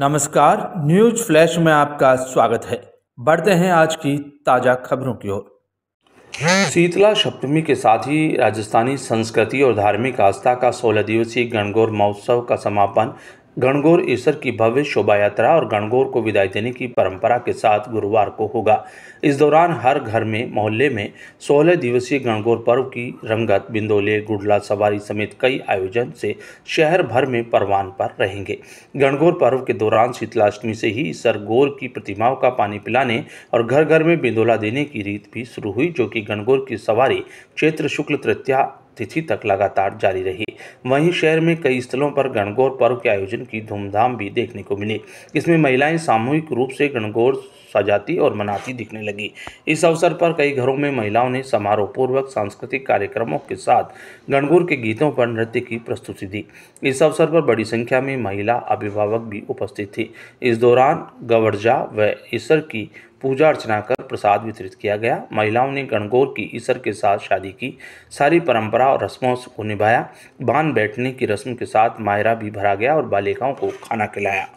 नमस्कार news flash में आपका स्वागत है बढ़ते हैं आज की ताजा खबरों की ओर शीतला सप्तमी के साथ ही राजस्थानी संस्कृति और धार्मिक आस्था का सोलह दिवसीय गणगौर महोत्सव का समापन गणगौर ईसर की भव्य शोभा यात्रा और गणगौर को विदाई देने की परंपरा के साथ गुरुवार को होगा इस दौरान हर घर में मोहल्ले में सोलह दिवसीय गणगौर पर्व की रंगत बिंदोले गुडला सवारी समेत कई आयोजन से शहर भर में परवान पर रहेंगे गणगौर पर्व के दौरान शीतलाष्टमी से ही ईसर गौर की प्रतिमाओं का पानी पिलाने और घर घर में बिंदोला देने की रीत भी शुरू हुई जो कि गणगौर की सवारी चैत्र शुक्ल तृतीया तिथि तक लगातार जारी रही वहीं शहर में कई स्थलों पर गणगौर पर्व के आयोजन की धूमधाम भी देखने को मिली इसमें महिलाएं सामूहिक रूप से गणगौर सजाती और मनाती दिखने लगी इस अवसर पर कई घरों में महिलाओं ने समारोह पूर्वक सांस्कृतिक कार्यक्रमों के साथ गणगौर के गीतों पर नृत्य की प्रस्तुति दी इस अवसर पर बड़ी संख्या में महिला अभिभावक भी उपस्थित थी इस दौरान गवर्जा व ईश्वर की पूजा अर्चना कर प्रसाद वितरित किया गया महिलाओं ने गणगौर की ईसर के साथ शादी की सारी परंपरा और रस्मों को निभाया बांध बैठने की रस्म के साथ मायरा भी भरा गया और बालिकाओं को खाना खिलाया